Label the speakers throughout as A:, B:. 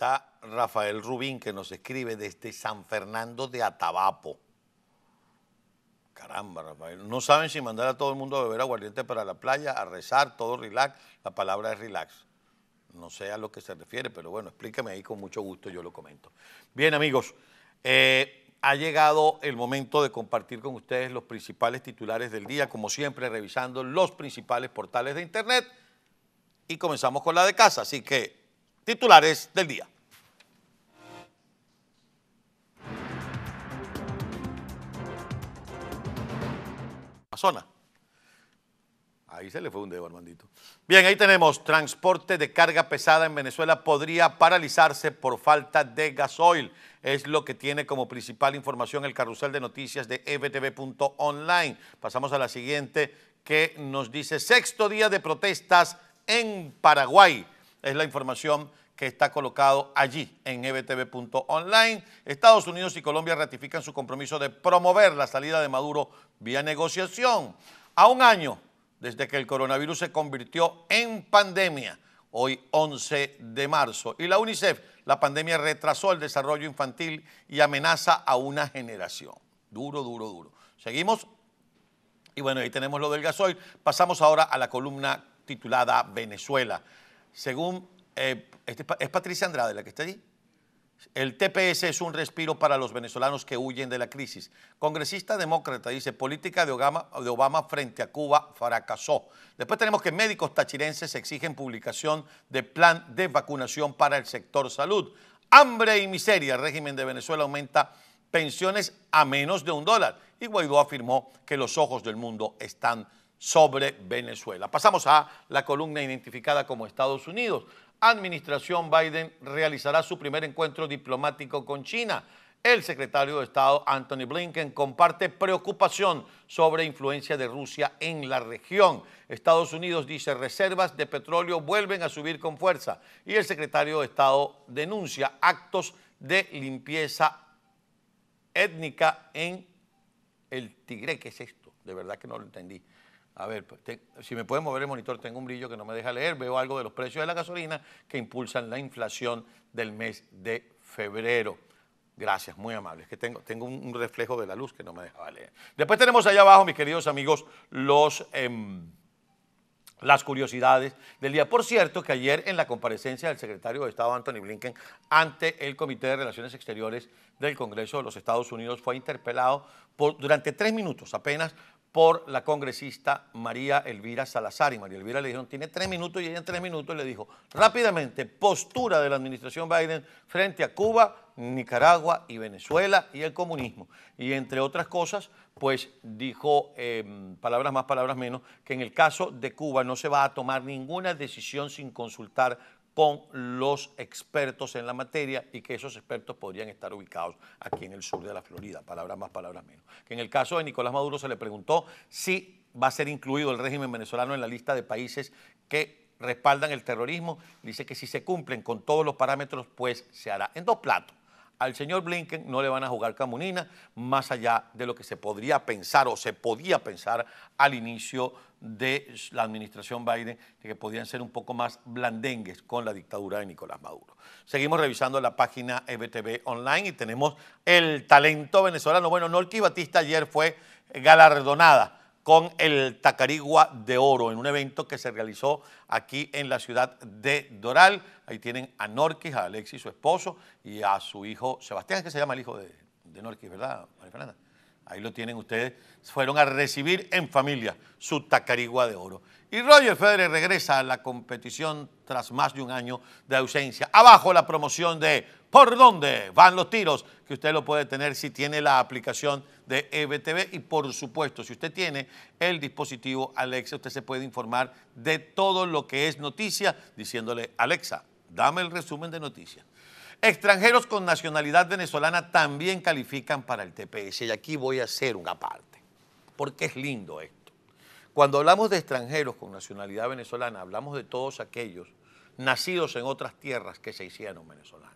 A: Está Rafael Rubín que nos escribe desde San Fernando de Atabapo. Caramba, Rafael. No saben si mandar a todo el mundo a beber aguardiente para la playa, a rezar, todo relax. La palabra es relax. No sé a lo que se refiere, pero bueno, explícame ahí con mucho gusto, yo lo comento. Bien, amigos, eh, ha llegado el momento de compartir con ustedes los principales titulares del día, como siempre, revisando los principales portales de Internet. Y comenzamos con la de casa, así que titulares del día. zona. Ahí se le fue un dedo, Armandito. Bien, ahí tenemos, transporte de carga pesada en Venezuela podría paralizarse por falta de gasoil. Es lo que tiene como principal información el carrusel de noticias de EBTV.online. Pasamos a la siguiente que nos dice, sexto día de protestas en Paraguay. Es la información que está colocado allí en ebtv.online. Estados Unidos y Colombia ratifican su compromiso de promover la salida de Maduro vía negociación, a un año desde que el coronavirus se convirtió en pandemia, hoy 11 de marzo. Y la UNICEF, la pandemia retrasó el desarrollo infantil y amenaza a una generación. Duro, duro, duro. Seguimos. Y bueno, ahí tenemos lo del gasoil. Pasamos ahora a la columna titulada Venezuela. Según, eh, este es Patricia Andrade la que está allí. El TPS es un respiro para los venezolanos que huyen de la crisis. Congresista demócrata dice, política de Obama, de Obama, frente a Cuba fracasó. Después tenemos que médicos tachirenses exigen publicación de plan de vacunación para el sector salud. Hambre y miseria. El régimen de Venezuela aumenta pensiones a menos de un dólar. Y Guaidó afirmó que los ojos del mundo están sobre Venezuela. Pasamos a la columna identificada como Estados Unidos administración Biden realizará su primer encuentro diplomático con China. El secretario de Estado Anthony Blinken comparte preocupación sobre influencia de Rusia en la región. Estados Unidos dice reservas de petróleo vuelven a subir con fuerza y el secretario de Estado denuncia actos de limpieza étnica en el Tigre. ¿Qué es esto? De verdad que no lo entendí. A ver, pues, si me pueden mover el monitor, tengo un brillo que no me deja leer. Veo algo de los precios de la gasolina que impulsan la inflación del mes de febrero. Gracias, muy amable. Es que tengo, tengo un reflejo de la luz que no me dejaba leer. Después tenemos allá abajo, mis queridos amigos, los, em, las curiosidades del día. Por cierto, que ayer en la comparecencia del secretario de Estado, Anthony Blinken, ante el Comité de Relaciones Exteriores del Congreso de los Estados Unidos, fue interpelado por, durante tres minutos apenas por la congresista María Elvira Salazar. Y María Elvira le dijeron, tiene tres minutos, y ella en tres minutos le dijo, rápidamente, postura de la administración Biden frente a Cuba, Nicaragua y Venezuela y el comunismo. Y entre otras cosas, pues dijo, em, palabras más, palabras menos, que en el caso de Cuba no se va a tomar ninguna decisión sin consultar con los expertos en la materia y que esos expertos podrían estar ubicados aquí en el sur de la Florida, palabras más, palabras menos. Que en el caso de Nicolás Maduro se le preguntó si va a ser incluido el régimen venezolano en la lista de países que respaldan el terrorismo, dice que si se cumplen con todos los parámetros, pues se hará en dos platos. Al señor Blinken no le van a jugar camunina, más allá de lo que se podría pensar o se podía pensar al inicio de la administración Biden, que podían ser un poco más blandengues con la dictadura de Nicolás Maduro. Seguimos revisando la página EBTV Online y tenemos el talento venezolano. Bueno, Norqui Batista ayer fue galardonada con el Tacarigua de Oro en un evento que se realizó aquí en la ciudad de Doral. Ahí tienen a Norquis, a Alexis, su esposo, y a su hijo Sebastián, que se llama el hijo de, de ¿verdad, María Fernanda? Ahí lo tienen ustedes. Fueron a recibir en familia su tacarigua de oro. Y Roger Federer regresa a la competición tras más de un año de ausencia. Abajo la promoción de ¿Por dónde van los tiros? Que usted lo puede tener si tiene la aplicación de EBTV. Y por supuesto, si usted tiene el dispositivo Alexa, usted se puede informar de todo lo que es noticia diciéndole, Alexa, dame el resumen de noticias. Extranjeros con nacionalidad venezolana también califican para el TPS. Y aquí voy a hacer una parte, porque es lindo esto. Cuando hablamos de extranjeros con nacionalidad venezolana, hablamos de todos aquellos nacidos en otras tierras que se hicieron venezolanos.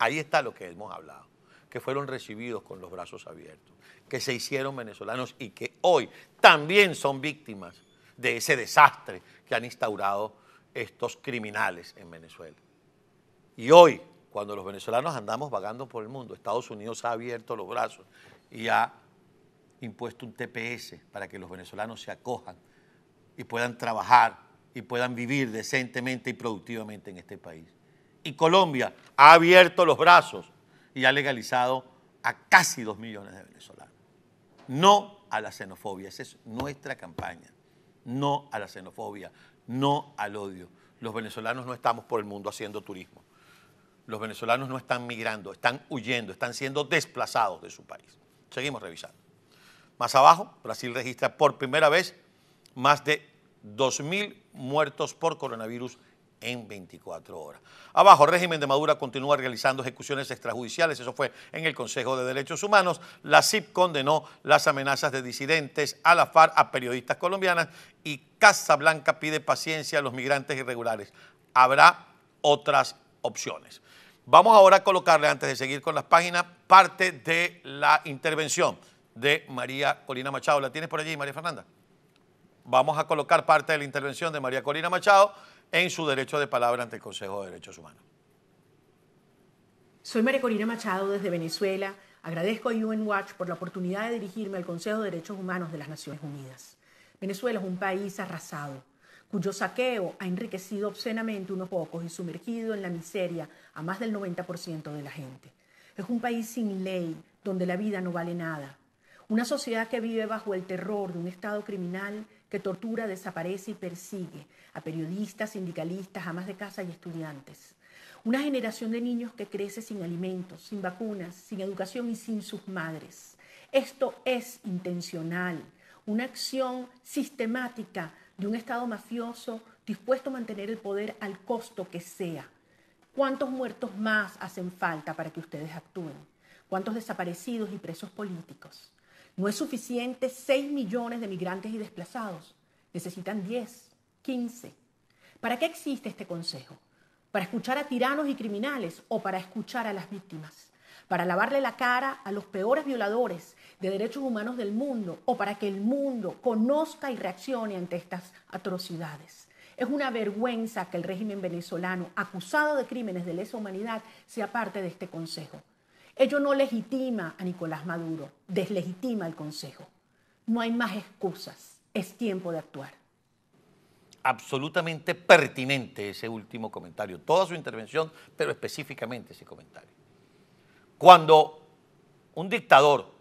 A: Ahí está lo que hemos hablado, que fueron recibidos con los brazos abiertos, que se hicieron venezolanos y que hoy también son víctimas de ese desastre que han instaurado estos criminales en Venezuela. Y hoy cuando los venezolanos andamos vagando por el mundo. Estados Unidos ha abierto los brazos y ha impuesto un TPS para que los venezolanos se acojan y puedan trabajar y puedan vivir decentemente y productivamente en este país. Y Colombia ha abierto los brazos y ha legalizado a casi dos millones de venezolanos. No a la xenofobia, esa es nuestra campaña. No a la xenofobia, no al odio. Los venezolanos no estamos por el mundo haciendo turismo los venezolanos no están migrando, están huyendo, están siendo desplazados de su país. Seguimos revisando. Más abajo, Brasil registra por primera vez más de 2.000 muertos por coronavirus en 24 horas. Abajo, régimen de Maduro continúa realizando ejecuciones extrajudiciales, eso fue en el Consejo de Derechos Humanos. La CIP condenó las amenazas de disidentes a la FARC, a periodistas colombianas y Blanca pide paciencia a los migrantes irregulares. Habrá otras opciones. Vamos ahora a colocarle, antes de seguir con las páginas, parte de la intervención de María Corina Machado. ¿La tienes por allí, María Fernanda? Vamos a colocar parte de la intervención de María Corina Machado en su derecho de palabra ante el Consejo de Derechos Humanos.
B: Soy María Corina Machado desde Venezuela. Agradezco a UN Watch por la oportunidad de dirigirme al Consejo de Derechos Humanos de las Naciones Unidas. Venezuela es un país arrasado cuyo saqueo ha enriquecido obscenamente unos pocos y sumergido en la miseria a más del 90% de la gente. Es un país sin ley, donde la vida no vale nada. Una sociedad que vive bajo el terror de un Estado criminal que tortura, desaparece y persigue a periodistas, sindicalistas, amas de casa y estudiantes. Una generación de niños que crece sin alimentos, sin vacunas, sin educación y sin sus madres. Esto es intencional, una acción sistemática y un Estado mafioso dispuesto a mantener el poder al costo que sea. ¿Cuántos muertos más hacen falta para que ustedes actúen? ¿Cuántos desaparecidos y presos políticos? No es suficiente 6 millones de migrantes y desplazados. Necesitan 10, 15. ¿Para qué existe este consejo? ¿Para escuchar a tiranos y criminales o para escuchar a las víctimas? Para lavarle la cara a los peores violadores de Derechos Humanos del mundo o para que el mundo conozca y reaccione ante estas atrocidades. Es una vergüenza que el régimen venezolano, acusado de crímenes de lesa humanidad, sea parte de este Consejo. Ello no legitima a Nicolás Maduro, deslegitima el Consejo. No hay más excusas, es tiempo de actuar.
A: Absolutamente pertinente ese último comentario, toda su intervención, pero específicamente ese comentario. Cuando un dictador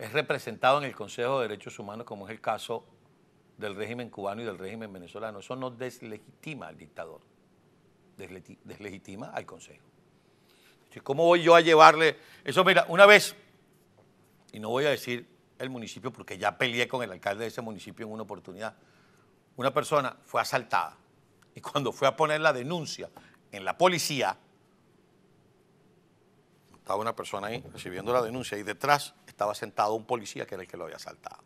A: es representado en el Consejo de Derechos Humanos, como es el caso del régimen cubano y del régimen venezolano. Eso no deslegitima al dictador, deslegitima al Consejo. ¿Cómo voy yo a llevarle eso? Mira, una vez, y no voy a decir el municipio porque ya peleé con el alcalde de ese municipio en una oportunidad, una persona fue asaltada y cuando fue a poner la denuncia en la policía, estaba una persona ahí recibiendo la denuncia y detrás estaba sentado un policía que era el que lo había asaltado.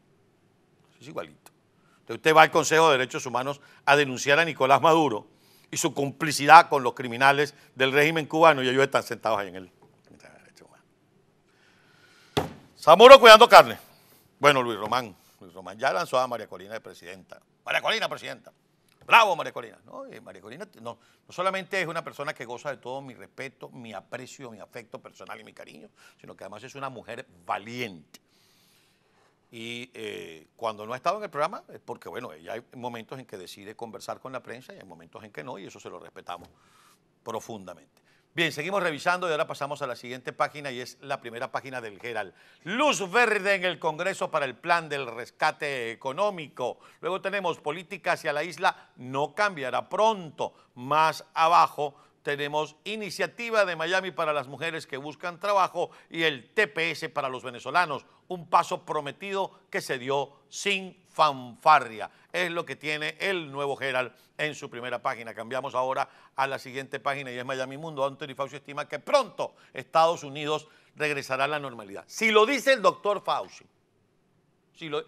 A: es igualito. Entonces usted va al Consejo de Derechos Humanos a denunciar a Nicolás Maduro y su complicidad con los criminales del régimen cubano y ellos están sentados ahí en el Samuro cuidando carne. Bueno, Luis Román. Luis Román ya lanzó a María Corina de presidenta. María Colina, presidenta. Bravo, María Corina. ¿no? Eh, María Corina no, solamente es una persona que goza de todo mi respeto, mi aprecio, mi afecto personal y mi cariño, sino que además es una mujer valiente. Y eh, cuando no ha estado en el programa, es porque, bueno, ella hay momentos en que decide conversar con la prensa y hay momentos en que no, y eso se lo respetamos profundamente. Bien, seguimos revisando y ahora pasamos a la siguiente página y es la primera página del Geral. Luz verde en el Congreso para el plan del rescate económico. Luego tenemos política hacia la isla no cambiará pronto. Más abajo tenemos Iniciativa de Miami para las mujeres que buscan trabajo y el TPS para los venezolanos, un paso prometido que se dio sin fanfarria. Es lo que tiene el nuevo Herald en su primera página. Cambiamos ahora a la siguiente página y es Miami Mundo. Anthony Fauci estima que pronto Estados Unidos regresará a la normalidad. Si lo dice el doctor Fauci, si lo,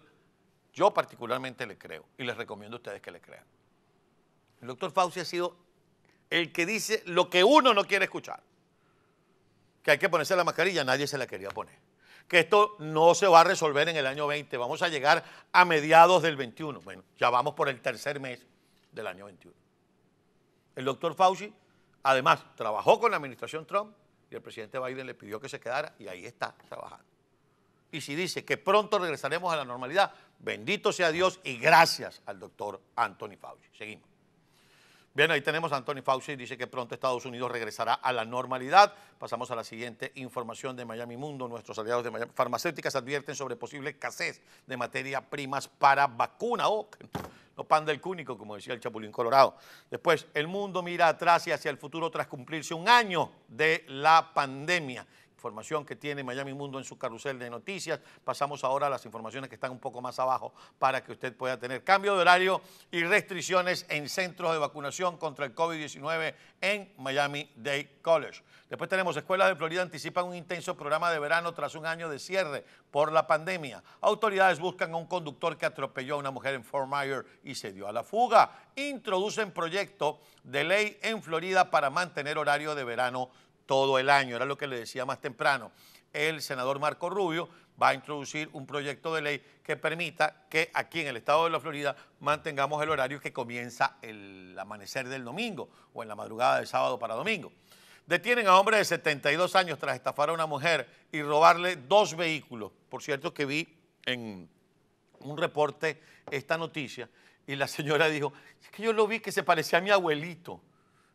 A: yo particularmente le creo y les recomiendo a ustedes que le crean. El doctor Fauci ha sido el que dice lo que uno no quiere escuchar. Que hay que ponerse la mascarilla, nadie se la quería poner. Que esto no se va a resolver en el año 20, vamos a llegar a mediados del 21. Bueno, ya vamos por el tercer mes del año 21. El doctor Fauci, además, trabajó con la administración Trump y el presidente Biden le pidió que se quedara y ahí está trabajando. Y si dice que pronto regresaremos a la normalidad, bendito sea Dios y gracias al doctor Anthony Fauci. Seguimos. Bien, ahí tenemos a Anthony Fauci, dice que pronto Estados Unidos regresará a la normalidad. Pasamos a la siguiente información de Miami Mundo. Nuestros aliados de farmacéuticas advierten sobre posible escasez de materias primas para vacuna. O oh, no pan del cúnico, como decía el Chapulín Colorado. Después, el mundo mira atrás y hacia el futuro tras cumplirse un año de la pandemia información que tiene Miami Mundo en su carrusel de noticias. Pasamos ahora a las informaciones que están un poco más abajo para que usted pueda tener cambio de horario y restricciones en centros de vacunación contra el COVID-19 en Miami Dade College. Después tenemos escuelas de Florida anticipan un intenso programa de verano tras un año de cierre por la pandemia. Autoridades buscan a un conductor que atropelló a una mujer en Fort Myers y se dio a la fuga. Introducen proyecto de ley en Florida para mantener horario de verano todo el año. Era lo que le decía más temprano. El senador Marco Rubio va a introducir un proyecto de ley que permita que aquí en el estado de la Florida mantengamos el horario que comienza el amanecer del domingo o en la madrugada del sábado para domingo. Detienen a hombre de 72 años tras estafar a una mujer y robarle dos vehículos. Por cierto que vi en un reporte esta noticia y la señora dijo, es que yo lo vi que se parecía a mi abuelito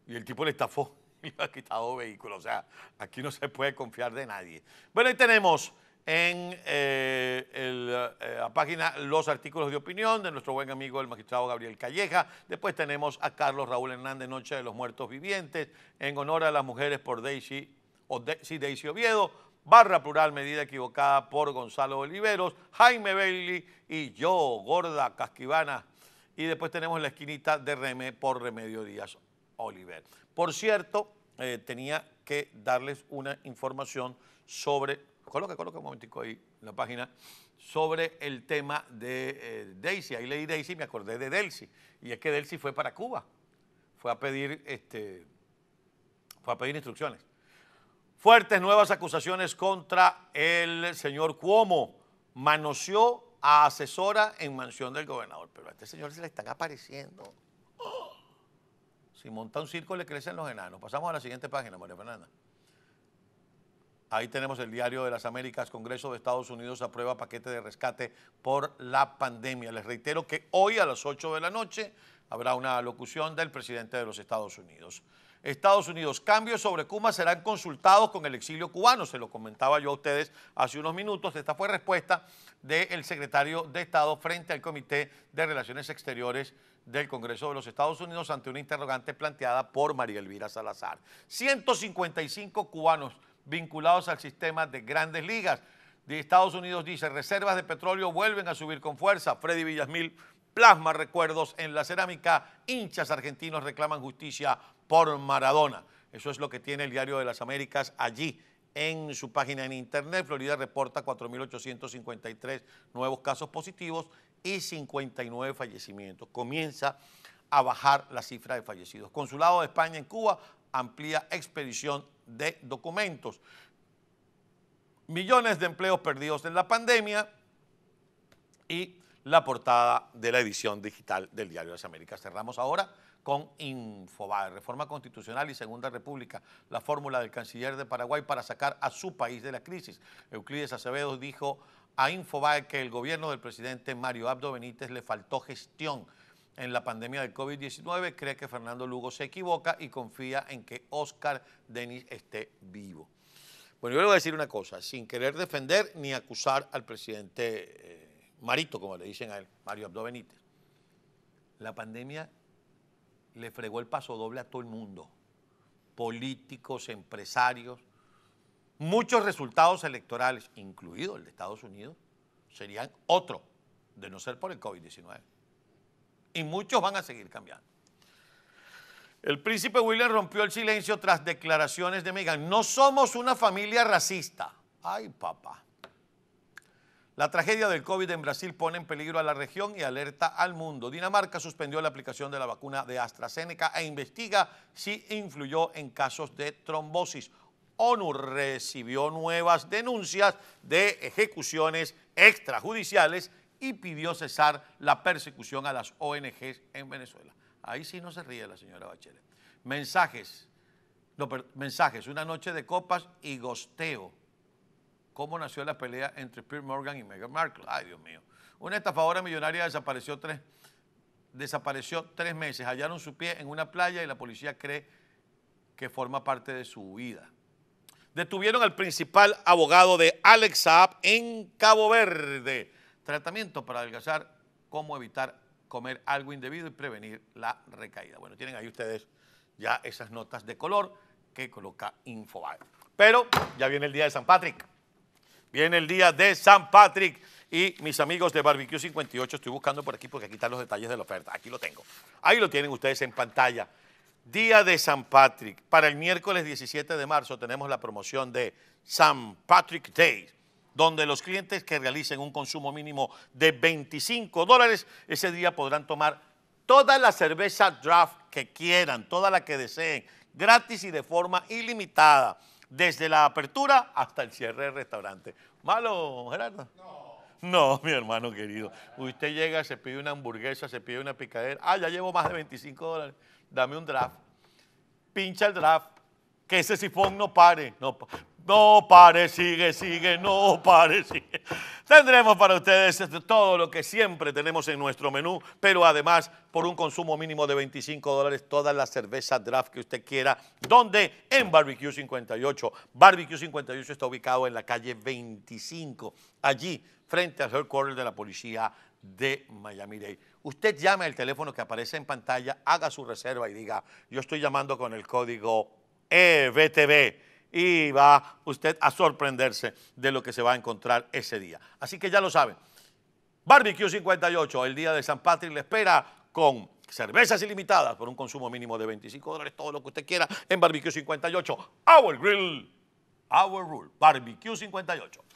A: y el tipo le estafó me ha quitado vehículo. O sea, aquí no se puede confiar de nadie. Bueno, ahí tenemos en eh, eh, la página los artículos de opinión de nuestro buen amigo el magistrado Gabriel Calleja. Después tenemos a Carlos Raúl Hernández, Noche de los Muertos Vivientes, en honor a las mujeres por Daisy, o Oviedo, barra plural medida equivocada por Gonzalo Oliveros, Jaime Bailey y yo, Gorda Casquivana. Y después tenemos la esquinita de Reme por Remedio Díaz Oliver. Por cierto, eh, tenía que darles una información sobre, coloca, coloca un momentico ahí en la página, sobre el tema de eh, Daisy. Ahí leí Daisy y me acordé de Delcy. Y es que Delcy fue para Cuba. Fue a pedir, este, fue a pedir instrucciones. Fuertes nuevas acusaciones contra el señor Cuomo. Manoseó a asesora en mansión del gobernador. Pero a este señor se le están apareciendo. Si monta un circo le crecen los enanos. Pasamos a la siguiente página, María Fernanda. Ahí tenemos el diario de las Américas, Congreso de Estados Unidos aprueba paquete de rescate por la pandemia. Les reitero que hoy a las 8 de la noche habrá una locución del presidente de los Estados Unidos. Estados Unidos. Cambios sobre Cuba serán consultados con el exilio cubano, se lo comentaba yo a ustedes hace unos minutos. Esta fue respuesta del secretario de Estado frente al Comité de Relaciones Exteriores del Congreso de los Estados Unidos ante una interrogante planteada por María Elvira Salazar. 155 cubanos vinculados al sistema de grandes ligas de Estados Unidos dice, reservas de petróleo vuelven a subir con fuerza. Freddy Villasmil plasma recuerdos en la cerámica, hinchas argentinos reclaman justicia por Maradona. Eso es lo que tiene el Diario de las Américas allí en su página en internet. Florida reporta 4.853 nuevos casos positivos y 59 fallecimientos. Comienza a bajar la cifra de fallecidos. Consulado de España en Cuba amplía expedición de documentos. Millones de empleos perdidos en la pandemia y la portada de la edición digital del Diario de las Américas. Cerramos ahora con Infobae, Reforma Constitucional y Segunda República, la fórmula del canciller de Paraguay para sacar a su país de la crisis. Euclides Acevedo dijo a Infobae que el gobierno del presidente Mario Abdo Benítez le faltó gestión en la pandemia del COVID-19, cree que Fernando Lugo se equivoca y confía en que Oscar Denis esté vivo. Bueno, yo le voy a decir una cosa, sin querer defender ni acusar al presidente eh, Marito, como le dicen a él, Mario Abdo Benítez. La pandemia le fregó el paso doble a todo el mundo, políticos, empresarios, muchos resultados electorales, incluido el de Estados Unidos, serían otro de no ser por el COVID-19. Y muchos van a seguir cambiando. El príncipe William rompió el silencio tras declaraciones de Meghan. No somos una familia racista. Ay, papá. La tragedia del COVID en Brasil pone en peligro a la región y alerta al mundo. Dinamarca suspendió la aplicación de la vacuna de AstraZeneca e investiga si influyó en casos de trombosis. ONU recibió nuevas denuncias de ejecuciones extrajudiciales y pidió cesar la persecución a las ONGs en Venezuela. Ahí sí no se ríe la señora Bachelet. Mensajes, mensajes, una noche de copas y gosteo cómo nació la pelea entre Pierre Morgan y Meghan Markle. Ay, Dios mío. Una estafadora millonaria desapareció tres, desapareció tres meses. Hallaron su pie en una playa y la policía cree que forma parte de su vida. Detuvieron al principal abogado de Alex Saab en Cabo Verde. Tratamiento para adelgazar, cómo evitar comer algo indebido y prevenir la recaída. Bueno, tienen ahí ustedes ya esas notas de color que coloca Infobae. Pero ya viene el día de San Patrick. Viene el día de San Patrick y mis amigos de Barbecue 58, estoy buscando por aquí porque aquí están los detalles de la oferta. Aquí lo tengo. Ahí lo tienen ustedes en pantalla. Día de San Patrick. Para el miércoles 17 de marzo tenemos la promoción de San Patrick Day, donde los clientes que realicen un consumo mínimo de 25 dólares, ese día podrán tomar toda la cerveza draft que quieran, toda la que deseen, gratis y de forma ilimitada desde la apertura hasta el cierre del restaurante. ¿Malo, Gerardo? No. No, mi hermano querido. Usted llega, se pide una hamburguesa, se pide una picadera. Ah, ya llevo más de 25 dólares. Dame un draft. Pincha el draft. Que ese sifón no pare. No, no pare, sigue, sigue, no pare, sigue. Tendremos para ustedes todo lo que siempre tenemos en nuestro menú, pero además por un consumo mínimo de 25 dólares toda la cerveza draft que usted quiera, donde en Barbecue 58. Barbecue 58 está ubicado en la calle 25, allí frente al headquarters de la policía de Miami-Dade. Usted llame al teléfono que aparece en pantalla, haga su reserva y diga, yo estoy llamando con el código EBTV y va usted a sorprenderse de lo que se va a encontrar ese día. Así que ya lo saben. Barbecue 58, el día de San Patrick le espera con cervezas ilimitadas por un consumo mínimo de 25 dólares, todo lo que usted quiera en Barbecue 58. Our Grill, Our Rule, Barbecue 58.